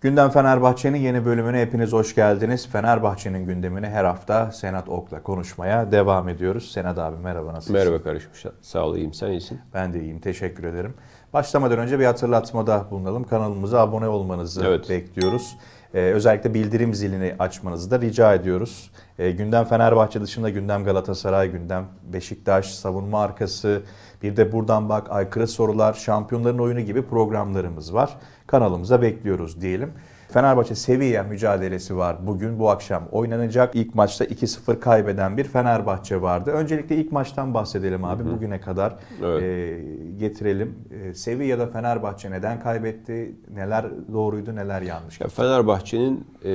Gündem Fenerbahçe'nin yeni bölümüne hepiniz hoş geldiniz. Fenerbahçe'nin gündemini her hafta Senat Ok'la konuşmaya devam ediyoruz. Senat abi merhaba nasılsın? Merhaba karışmış. sağ ol iyiyim sen iyisin. Ben de iyiyim teşekkür ederim. Başlamadan önce bir hatırlatmada bulunalım. Kanalımıza abone olmanızı evet. bekliyoruz. Ee, özellikle bildirim zilini açmanızı da rica ediyoruz. Ee, gündem Fenerbahçe dışında gündem Galatasaray, gündem Beşiktaş, savunma arkası, bir de buradan bak aykırı sorular, şampiyonların oyunu gibi programlarımız var. Kanalımıza bekliyoruz diyelim. Fenerbahçe seviye mücadelesi var bugün bu akşam oynanacak. İlk maçta 2-0 kaybeden bir Fenerbahçe vardı. Öncelikle ilk maçtan bahsedelim abi Hı-hı. bugüne kadar evet. e, getirelim. E, Sevilla'da Fenerbahçe neden kaybetti? Neler doğruydu neler yanlış? Ya Fenerbahçe'nin e,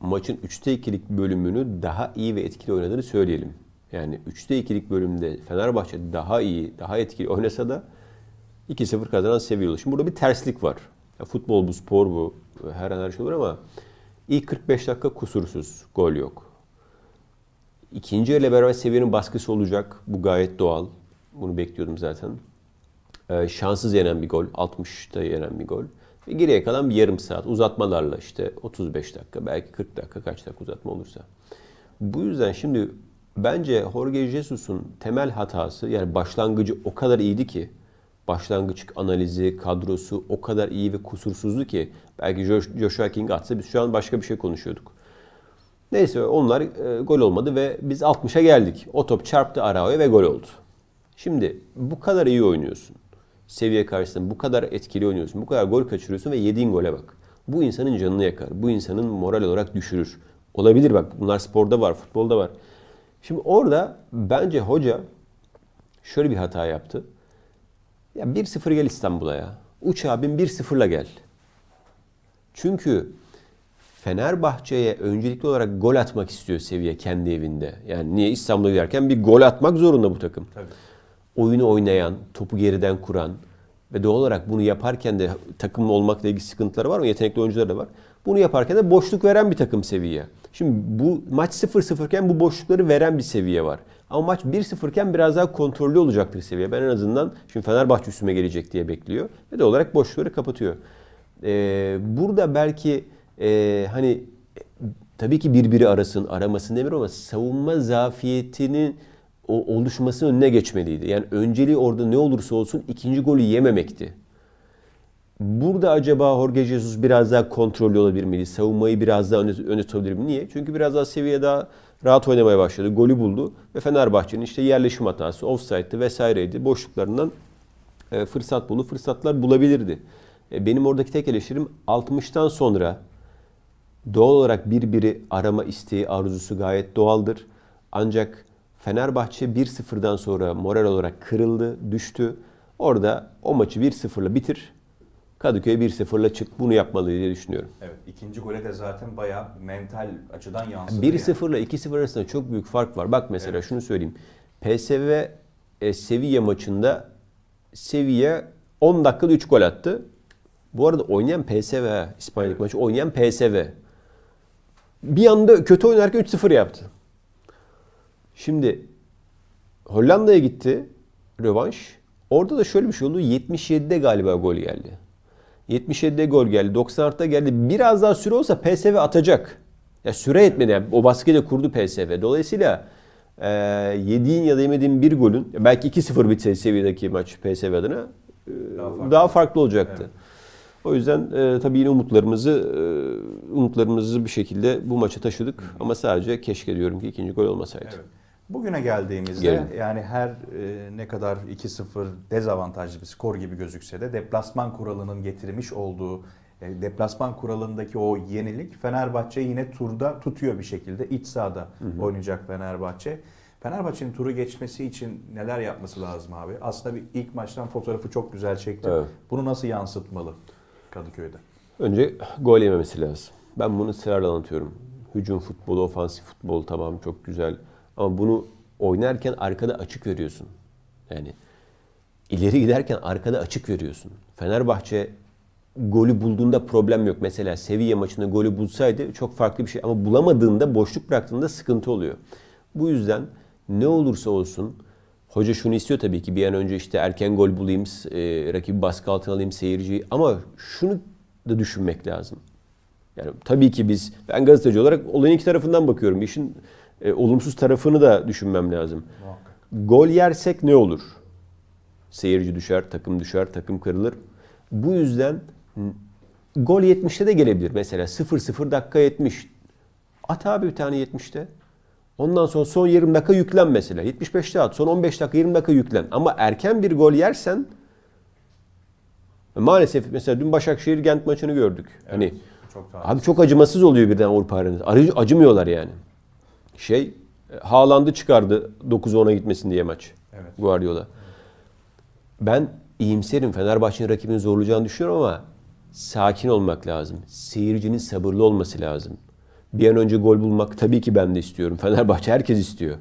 maçın 3'te 2'lik bölümünü daha iyi ve etkili oynadığını söyleyelim. Yani 3'te 2'lik bölümde Fenerbahçe daha iyi, daha etkili oynasa da 2-0 kazanan Sevilla. Şimdi burada bir terslik var. Ya futbol bu, spor bu. Her an her şey olur ama ilk 45 dakika kusursuz. Gol yok. İkinci yarıyla beraber seviyenin baskısı olacak. Bu gayet doğal. Bunu bekliyordum zaten. Ee, şanssız yenen bir gol. 60'ta yenen bir gol. Ve geriye kalan bir yarım saat uzatmalarla işte 35 dakika belki 40 dakika kaç dakika uzatma olursa. Bu yüzden şimdi bence Jorge Jesus'un temel hatası yani başlangıcı o kadar iyiydi ki başlangıç analizi, kadrosu o kadar iyi ve kusursuzdu ki belki Joshua King atsa biz şu an başka bir şey konuşuyorduk. Neyse onlar e, gol olmadı ve biz 60'a geldik. O top çarptı Arao'ya ve gol oldu. Şimdi bu kadar iyi oynuyorsun. Seviye karşısında bu kadar etkili oynuyorsun. Bu kadar gol kaçırıyorsun ve yediğin gole bak. Bu insanın canını yakar. Bu insanın moral olarak düşürür. Olabilir bak bunlar sporda var, futbolda var. Şimdi orada bence hoca şöyle bir hata yaptı. Ya 1-0 gel İstanbul'a ya. Uçağa bin 1-0'la gel. Çünkü Fenerbahçe'ye öncelikli olarak gol atmak istiyor seviye kendi evinde. Yani niye İstanbul'a giderken bir gol atmak zorunda bu takım. Tabii. Oyunu oynayan, topu geriden kuran ve doğal olarak bunu yaparken de takımlı olmakla ilgili sıkıntıları var mı? Yetenekli oyuncular da var. Bunu yaparken de boşluk veren bir takım seviye. Şimdi bu maç 0-0 iken bu boşlukları veren bir seviye var. Ama maç 1-0 iken biraz daha kontrollü bir seviye. Ben en azından şimdi Fenerbahçe üstüme gelecek diye bekliyor. Ve de olarak boşlukları kapatıyor. Ee, burada belki e, hani tabii ki birbiri arasın aramasın demir ama savunma zafiyetinin o oluşmasının önüne geçmeliydi. Yani önceliği orada ne olursa olsun ikinci golü yememekti. Burada acaba Jorge Jesus biraz daha kontrollü olabilir miydi? Savunmayı biraz daha öne, öne tutabilir mi? Niye? Çünkü biraz daha seviye daha rahat oynamaya başladı. Golü buldu ve Fenerbahçe'nin işte yerleşim hatası, offside'di vesaireydi. Boşluklarından e, fırsat bulu fırsatlar bulabilirdi. E, benim oradaki tek eleştirim 60'tan sonra doğal olarak birbiri arama isteği, arzusu gayet doğaldır. Ancak Fenerbahçe 1-0'dan sonra moral olarak kırıldı, düştü. Orada o maçı 1-0'la bitir Kadıköy 1-0'la çık bunu yapmalı diye düşünüyorum. Evet ikinci gole de zaten bayağı mental açıdan yansıdı. 1-0'la yani. 2-0 arasında çok büyük fark var. Bak mesela evet. şunu söyleyeyim. PSV e, Sevilla maçında Sevilla 10 dakikada 3 gol attı. Bu arada oynayan PSV, İspanyol evet. maçı oynayan PSV. Bir anda kötü oynarken 3-0 yaptı. Şimdi Hollanda'ya gitti rövanş. Orada da şöyle bir şey oldu. 77'de galiba gol geldi. 77'de gol geldi. 90 artıda geldi. Biraz daha süre olsa PSV atacak. Ya süre etmedi. Yani o baskıyla kurdu PSV. Dolayısıyla e, yediğin ya da yemediğin bir golün belki 2-0 bitseydi seviyedeki maç PSV adına e, daha, farklı. daha farklı olacaktı. Evet. O yüzden e, tabii yine umutlarımızı e, umutlarımızı bir şekilde bu maça taşıdık. Ama sadece keşke diyorum ki ikinci gol olmasaydı. Evet. Bugüne geldiğimizde Gelin. yani her e, ne kadar 2-0 dezavantajlı bir skor gibi gözükse de deplasman kuralının getirmiş olduğu e, deplasman kuralındaki o yenilik Fenerbahçe yine turda tutuyor bir şekilde. iç sahada hı hı. oynayacak Fenerbahçe. Fenerbahçe'nin turu geçmesi için neler yapması lazım abi? Aslında bir ilk maçtan fotoğrafı çok güzel çekti. Evet. Bunu nasıl yansıtmalı Kadıköy'de? Önce gol yememesi lazım. Ben bunu ısrarla anlatıyorum. Hücum futbolu, ofansif futbol tamam çok güzel ama bunu oynarken arkada açık veriyorsun. Yani ileri giderken arkada açık veriyorsun. Fenerbahçe golü bulduğunda problem yok. Mesela seviye maçında golü bulsaydı çok farklı bir şey. Ama bulamadığında, boşluk bıraktığında sıkıntı oluyor. Bu yüzden ne olursa olsun hoca şunu istiyor tabii ki bir an önce işte erken gol bulayım, e, rakibi baskı altına alayım seyirciyi. Ama şunu da düşünmek lazım. Yani tabii ki biz, ben gazeteci olarak olayın iki tarafından bakıyorum. İşin e, olumsuz tarafını da düşünmem lazım. Gol yersek ne olur? Seyirci düşer, takım düşer, takım kırılır. Bu yüzden gol 70'te de gelebilir. Mesela 0-0 dakika 70. At abi bir tane 70'te. Ondan sonra son 20 dakika yüklen mesela. 75'te at. Son 15 dakika 20 dakika yüklen. Ama erken bir gol yersen maalesef mesela dün Başakşehir Gent maçını gördük. Hani evet, hani çok abi çok acımasız oluyor birden Avrupa arenası. Acımıyorlar yani şey e, Haaland'ı çıkardı 9-10'a gitmesin diye maç. Evet. Guardiola. Ben iyimserim. Fenerbahçe'nin rakibini zorlayacağını düşünüyorum ama sakin olmak lazım. Seyircinin sabırlı olması lazım. Bir an önce gol bulmak tabii ki ben de istiyorum. Fenerbahçe herkes istiyor.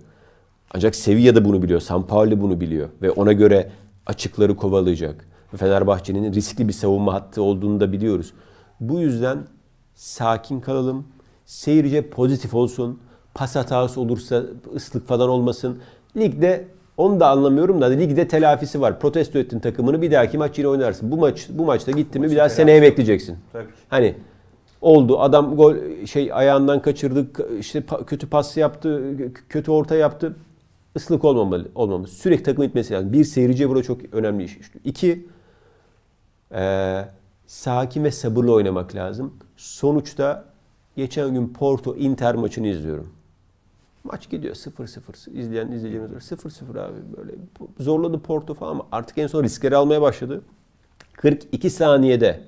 Ancak Sevilla da bunu biliyor. Sampaoli bunu biliyor. Ve ona göre açıkları kovalayacak. Fenerbahçe'nin riskli bir savunma hattı olduğunu da biliyoruz. Bu yüzden sakin kalalım. Seyirci pozitif olsun. Pas hatası olursa ıslık falan olmasın. Ligde onu da anlamıyorum da ligde telafisi var. Protesto ettin takımını bir dahaki maç yine oynarsın. Bu maç bu maçta gitti mi bir daha seneye bekleyeceksin. Tabii. Hani oldu. Adam gol şey ayağından kaçırdı, işte kötü pas yaptı, kötü orta yaptı. ıslık olmamalı, olmamalı. Sürekli takım gitmesi lazım. Bir seyirci burada çok önemli iş. İki e, sakin ve sabırlı oynamak lazım. Sonuçta geçen gün Porto Inter maçını izliyorum. Maç gidiyor 0-0. İzleyen izleyicilerimiz var. 0-0 abi böyle zorladı Porto falan ama artık en son riskleri almaya başladı. 42 saniyede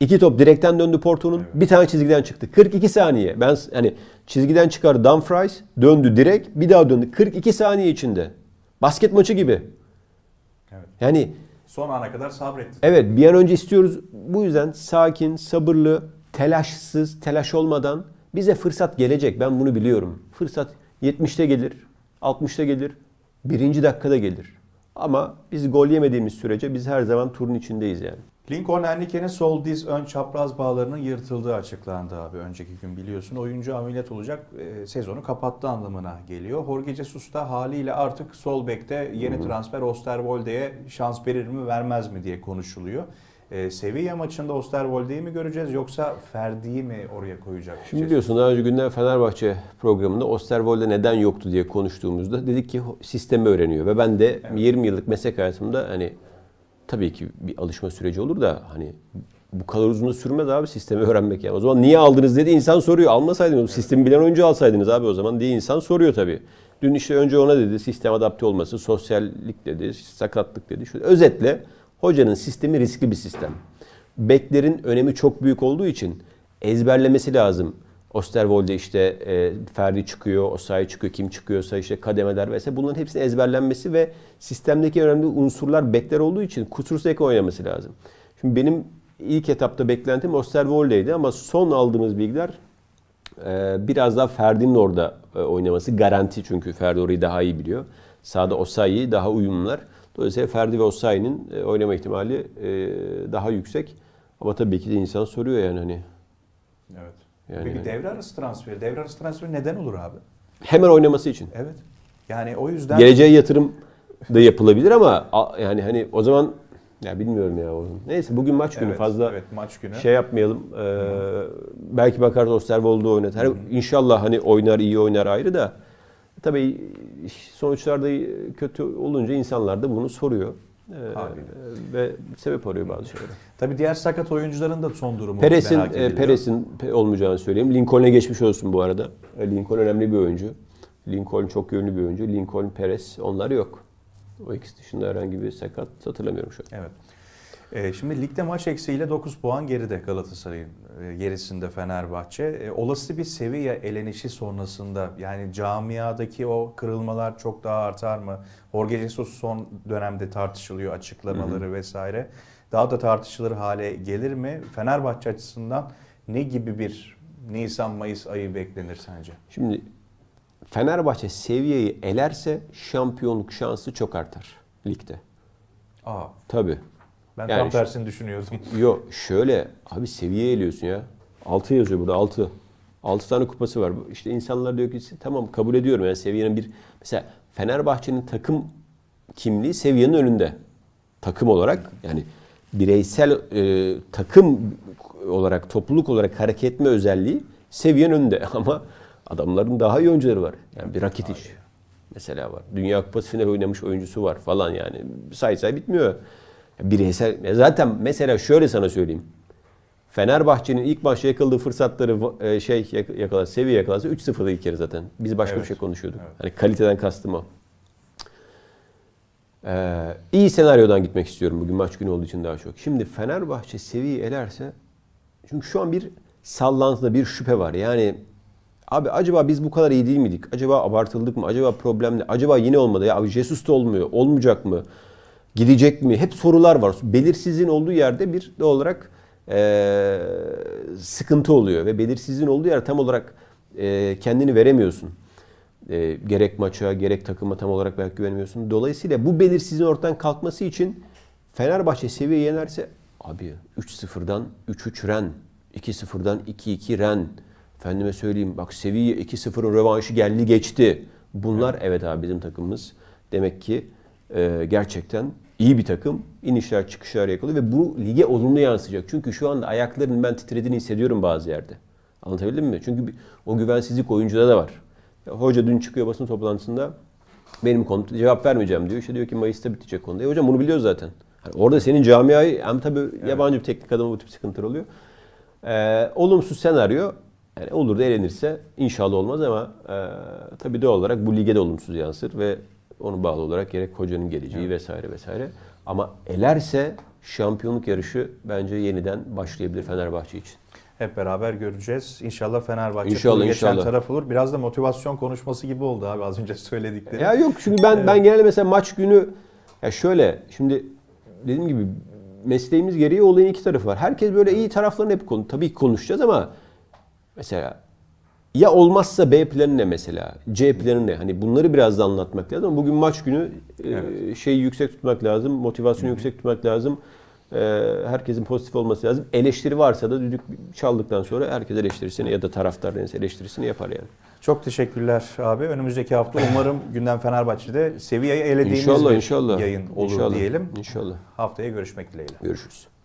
iki top direkten döndü Porto'nun. Evet. Bir tane çizgiden çıktı. 42 saniye. Ben hani çizgiden çıkar Dumfries döndü direkt bir daha döndü. 42 saniye içinde. Basket maçı gibi. Evet. Yani son ana kadar sabretti Evet bir an önce istiyoruz. Bu yüzden sakin, sabırlı, telaşsız, telaş olmadan bize fırsat gelecek. Ben bunu biliyorum. Fırsat 70'te gelir, 60'ta gelir, birinci dakikada gelir. Ama biz gol yemediğimiz sürece biz her zaman turun içindeyiz yani. Lincoln Henrique'nin sol diz ön çapraz bağlarının yırtıldığı açıklandı abi önceki gün biliyorsun. Oyuncu ameliyat olacak e, sezonu kapattı anlamına geliyor. Jorge Jesus da haliyle artık sol bekte yeni transfer Osterwolde'ye şans verir mi vermez mi diye konuşuluyor. E, Sevilla maçında Osterwolde'yi mi göreceğiz yoksa Ferdi'yi mi oraya koyacak? Şimdi biliyorsun daha önce günler Fenerbahçe programında Osterwolde neden yoktu diye konuştuğumuzda dedik ki sistemi öğreniyor ve ben de evet. 20 yıllık meslek hayatımda hani tabii ki bir alışma süreci olur da hani bu kadar uzun sürmez abi sistemi öğrenmek ya. O zaman niye aldınız dedi insan soruyor. Almasaydınız evet. sistemi bilen oyuncu alsaydınız abi o zaman diye insan soruyor tabii. Dün işte önce ona dedi sistem adapte olması, sosyallik dedi, sakatlık dedi. Şöyle özetle Hocanın sistemi riskli bir sistem. Beklerin önemi çok büyük olduğu için ezberlemesi lazım. Osterwold'e işte e, Ferdi çıkıyor, Osayi çıkıyor, kim çıkıyorsa işte kademeler vs. bunların hepsinin ezberlenmesi ve sistemdeki önemli unsurlar bekler olduğu için kusursuz ek oynaması lazım. Şimdi benim ilk etapta beklentim Osterwold'eydi ama son aldığımız bilgiler e, biraz daha Ferdi'nin orada e, oynaması garanti çünkü Ferdi orayı daha iyi biliyor. Sağda Osayi daha uyumlular. Dolayısıyla Ferdi ve Osayi'nin e, oynama ihtimali e, daha yüksek. Ama tabii ki de insan soruyor yani hani. Evet. Yani Peki yani. devre arası transferi, devre arası transferi neden olur abi? Hemen oynaması için. Evet. Yani o yüzden geleceğe yatırım da yapılabilir ama yani hani o zaman ya bilmiyorum ya o zaman Neyse bugün maç günü evet, fazla evet, maç günü. şey yapmayalım. Ee, belki bakar Osterwold'u oynatar. Hı. İnşallah hani oynar iyi oynar ayrı da. Tabii sonuçlarda e, kötü olunca insanlar da bunu soruyor. Haliyle. E, ve sebep arıyor bazı şeyler. Tabii diğer sakat oyuncuların da son durumu Peres'in, merak e, ediliyor. Peres'in olmayacağını söyleyeyim. Lincoln'e geçmiş olsun bu arada. Lincoln önemli bir oyuncu. Lincoln çok yönlü bir oyuncu. Lincoln, Peres onlar yok. O ikisi dışında herhangi bir sakat hatırlamıyorum şu an. Evet. Ee, şimdi ligde maç eksiğiyle 9 puan geride Galatasaray'ın e, gerisinde Fenerbahçe. E, olası bir seviye elenişi sonrasında yani camiadaki o kırılmalar çok daha artar mı? Jorge Jesus son dönemde tartışılıyor açıklamaları hı hı. vesaire. Daha da tartışılır hale gelir mi? Fenerbahçe açısından ne gibi bir Nisan-Mayıs ayı beklenir sence? Şimdi Fenerbahçe seviyeyi elerse şampiyonluk şansı çok artar ligde. Aa. Tabii. Ben yani tam tersini düşünüyordum. Yok şöyle abi seviye eliyorsun ya. 6 yazıyor burada 6. 6 tane kupası var. İşte insanlar diyor ki tamam kabul ediyorum yani seviyenin bir mesela Fenerbahçe'nin takım kimliği seviyenin önünde. Takım olarak yani bireysel e, takım olarak topluluk olarak hareket etme özelliği seviyenin önünde ama adamların daha iyi oyuncuları var. Yani bir Rakitic mesela var. Dünya Kupası finali oynamış oyuncusu var falan yani. Say say bitmiyor. Bireysel zaten mesela şöyle sana söyleyeyim. Fenerbahçe'nin ilk başta yakaladığı fırsatları e, şey yakalar seviye yakalarsa 3-0'da ilk kere zaten. Biz başka evet. bir şey konuşuyorduk. Evet. Hani kaliteden kastım o. Ee, iyi senaryodan gitmek istiyorum bugün maç günü olduğu için daha çok. Şimdi Fenerbahçe seviye elerse çünkü şu an bir sallantıda bir şüphe var. Yani abi acaba biz bu kadar iyi değil miydik? Acaba abartıldık mı? Acaba problem ne? Acaba yine olmadı ya. Abi Jesus da olmuyor. Olmayacak mı? Gidecek mi? Hep sorular var. Belirsizliğin olduğu yerde bir de olarak e, sıkıntı oluyor ve belirsizliğin olduğu yer tam olarak e, kendini veremiyorsun. E, gerek maça gerek takıma tam olarak belki güvenemiyorsun. Dolayısıyla bu belirsizliğin ortadan kalkması için Fenerbahçe seviye yenerse abi 3-0'dan 3-3 ren, 2-0'dan 2-2 ren. Efendime söyleyeyim bak seviye 2-0'ın rövanşı geldi geçti. Bunlar evet abi bizim takımımız. Demek ki e, gerçekten iyi bir takım. inişler çıkışlar yakalıyor ve bu lige olumlu yansıyacak. Çünkü şu anda ayaklarının ben titrediğini hissediyorum bazı yerde. Anlatabildim mi? Çünkü bir, o güvensizlik oyuncuda da var. Ya, hoca dün çıkıyor basın toplantısında benim konum cevap vermeyeceğim diyor. İşte diyor ki Mayıs'ta bitecek konuda. E hocam bunu biliyoruz zaten. Yani orada senin camiayı hem tabii evet. yabancı bir teknik adamı bu tip sıkıntılar oluyor. Ee, olumsuz senaryo yani olur da elenirse inşallah olmaz ama e, tabii doğal olarak bu lige de olumsuz yansır ve onu bağlı olarak gerek hocanın geleceği evet. vesaire vesaire. Ama elerse şampiyonluk yarışı bence yeniden başlayabilir Fenerbahçe için. Hep beraber göreceğiz. İnşallah Fenerbahçe inşallah, geçen inşallah. taraf olur. Biraz da motivasyon konuşması gibi oldu abi az önce söyledikleri. Ya yok çünkü ben evet. ben genelde mesela maç günü ya şöyle şimdi dediğim gibi mesleğimiz gereği olayın iki tarafı var. Herkes böyle iyi taraflarını hep konu tabii konuşacağız ama mesela ya olmazsa B planı ne mesela? C planı ne? Hani bunları biraz da anlatmak lazım. Bugün maç günü e, evet. şeyi yüksek tutmak lazım. Motivasyonu hı yüksek tutmak lazım. E, herkesin pozitif olması lazım. Eleştiri varsa da düdük çaldıktan sonra herkes eleştirisini ya da taraftar eleştirisini yapar yani. Çok teşekkürler abi. Önümüzdeki hafta umarım gündem Fenerbahçe'de Sevilla'yı elediğimiz inşallah, bir inşallah. yayın olur inşallah, diyelim. İnşallah. Haftaya görüşmek dileğiyle. Görüşürüz.